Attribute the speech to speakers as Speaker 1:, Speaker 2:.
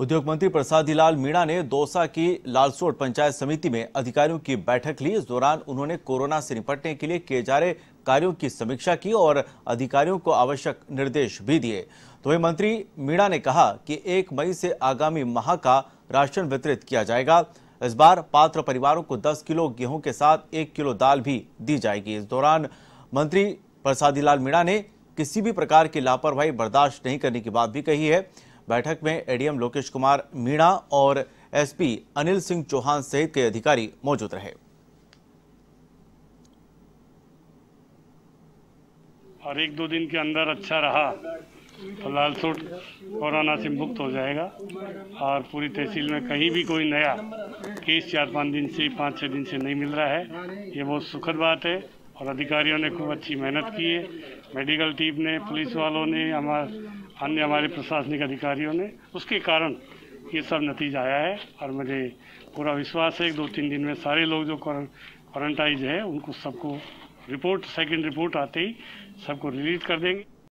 Speaker 1: उद्योग मंत्री प्रसादी लाल मीणा ने दौसा की लालसोट पंचायत समिति में अधिकारियों की बैठक ली इस दौरान उन्होंने कोरोना से निपटने के लिए किए जा रहे कार्यों की समीक्षा की और अधिकारियों को आवश्यक निर्देश भी दिए तो वही मंत्री मीणा ने कहा कि एक मई से आगामी माह का राशन वितरित किया जाएगा इस बार पात्र परिवारों को दस किलो गेहूं के साथ एक किलो दाल भी दी जाएगी इस दौरान मंत्री प्रसादी लाल मीणा ने किसी भी प्रकार की लापरवाही बर्दाश्त नहीं करने की बात भी कही है बैठक में एडीएम लोकेश कुमार मीणा और एसपी अनिल सिंह चौहान सहित के अधिकारी मौजूद रहे
Speaker 2: और एक दो दिन के अंदर अच्छा रहा तो सूट कोरोना से मुक्त हो जाएगा और पूरी तहसील में कहीं भी कोई नया केस चार पाँच दिन से पाँच छः दिन से नहीं मिल रहा है ये बहुत सुखद बात है और अधिकारियों ने खूब अच्छी मेहनत की है मेडिकल टीम ने पुलिस वालों ने हमारे अन्य हमारे प्रशासनिक अधिकारियों ने उसके कारण ये सब नतीजा आया है और मुझे पूरा विश्वास है दो तीन दिन में सारे लोग जो क्वारंटाइज है उनको सबको रिपोर्ट सेकेंड रिपोर्ट आते ही सबको रिलीज कर देंगे